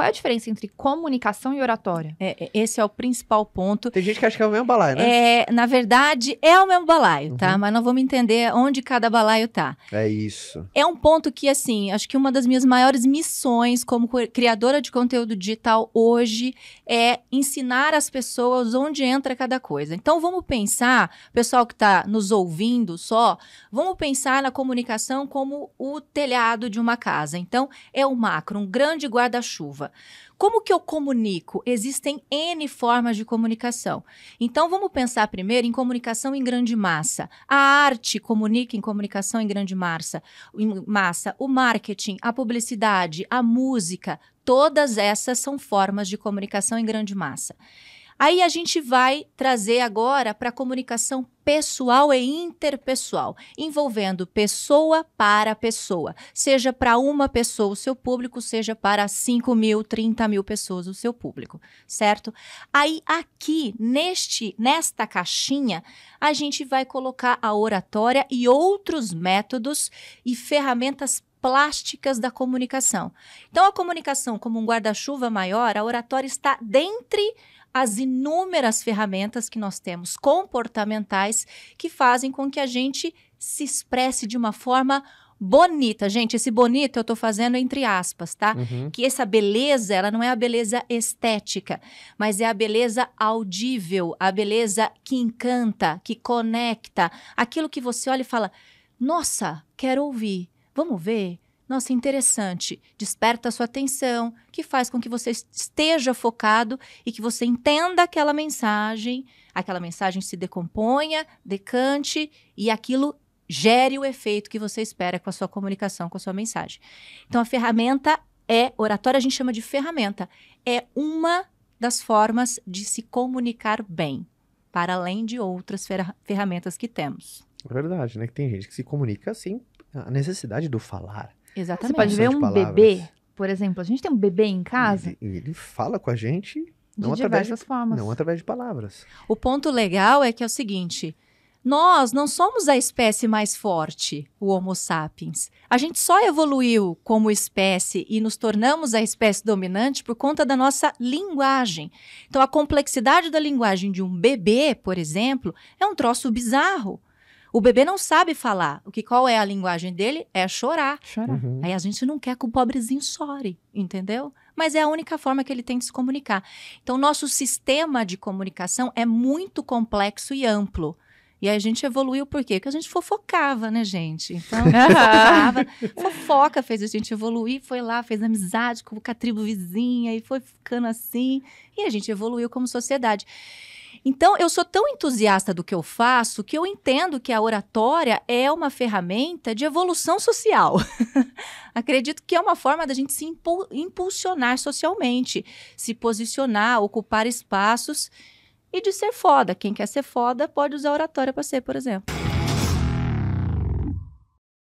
Qual é a diferença entre comunicação e oratória? É, é, esse é o principal ponto. Tem gente que acha que é o mesmo balaio, né? É, na verdade, é o mesmo balaio, tá? uhum. tá? Mas não vamos entender onde cada balaio tá. É isso. É um ponto que, assim, acho que uma das minhas maiores missões como criadora de conteúdo digital hoje é ensinar as pessoas onde entra cada coisa. Então, vamos pensar, pessoal que está nos ouvindo só, vamos pensar na comunicação como o telhado de uma casa. Então, é o macro, um grande guarda-chuva. Como que eu comunico? Existem N formas de comunicação. Então vamos pensar primeiro em comunicação em grande massa. A arte comunica em comunicação em grande massa, em massa, o marketing, a publicidade, a música, todas essas são formas de comunicação em grande massa. Aí a gente vai trazer agora para a comunicação pessoal e interpessoal, envolvendo pessoa para pessoa, seja para uma pessoa o seu público, seja para 5 mil, 30 mil pessoas o seu público, certo? Aí aqui, neste, nesta caixinha, a gente vai colocar a oratória e outros métodos e ferramentas plásticas da comunicação. Então, a comunicação como um guarda-chuva maior, a oratória está dentre as inúmeras ferramentas que nós temos comportamentais que fazem com que a gente se expresse de uma forma bonita. Gente, esse bonito eu estou fazendo entre aspas, tá? Uhum. Que essa beleza, ela não é a beleza estética, mas é a beleza audível, a beleza que encanta, que conecta, aquilo que você olha e fala: "Nossa, quero ouvir. Vamos ver nossa, interessante, desperta a sua atenção, que faz com que você esteja focado e que você entenda aquela mensagem, aquela mensagem se decomponha, decante e aquilo gere o efeito que você espera com a sua comunicação, com a sua mensagem. Então, a ferramenta é, oratória a gente chama de ferramenta, é uma das formas de se comunicar bem, para além de outras fer ferramentas que temos. É verdade, né? Que tem gente que se comunica assim, a necessidade do falar, Exatamente. Você pode ver um palavras. bebê, por exemplo, a gente tem um bebê em casa. Ele, ele fala com a gente de não através de, formas. Não através de palavras. O ponto legal é que é o seguinte. Nós não somos a espécie mais forte, o Homo sapiens. A gente só evoluiu como espécie e nos tornamos a espécie dominante por conta da nossa linguagem. Então, a complexidade da linguagem de um bebê, por exemplo, é um troço bizarro. O bebê não sabe falar. O que qual é a linguagem dele? É chorar. chorar. Uhum. Aí a gente não quer que o pobrezinho chore, entendeu? Mas é a única forma que ele tem de se comunicar. Então, nosso sistema de comunicação é muito complexo e amplo. E aí a gente evoluiu por quê? Porque a gente fofocava, né, gente? Então, fofocava, fofoca fez a gente evoluir, foi lá, fez amizade com a tribo vizinha e foi ficando assim. E a gente evoluiu como sociedade. Então, eu sou tão entusiasta do que eu faço que eu entendo que a oratória é uma ferramenta de evolução social. Acredito que é uma forma da gente se impu impulsionar socialmente, se posicionar, ocupar espaços e de ser foda. Quem quer ser foda pode usar oratória para ser, por exemplo.